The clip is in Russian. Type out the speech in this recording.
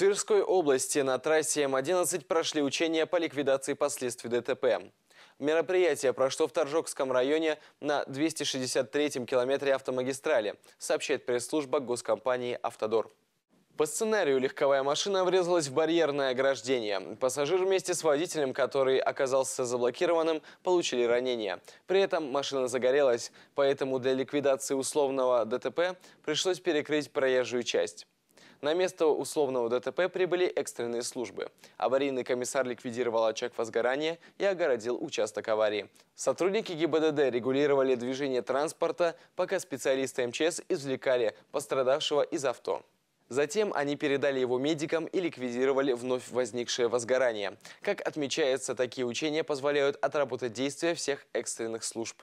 Тверской области на трассе М-11 прошли учения по ликвидации последствий ДТП. Мероприятие прошло в Торжокском районе на 263-м километре автомагистрали, сообщает пресс-служба госкомпании «Автодор». По сценарию легковая машина врезалась в барьерное ограждение. Пассажир вместе с водителем, который оказался заблокированным, получили ранения. При этом машина загорелась, поэтому для ликвидации условного ДТП пришлось перекрыть проезжую часть. На место условного ДТП прибыли экстренные службы. Аварийный комиссар ликвидировал очаг возгорания и огородил участок аварии. Сотрудники ГИБДД регулировали движение транспорта, пока специалисты МЧС извлекали пострадавшего из авто. Затем они передали его медикам и ликвидировали вновь возникшее возгорание. Как отмечается, такие учения позволяют отработать действия всех экстренных служб.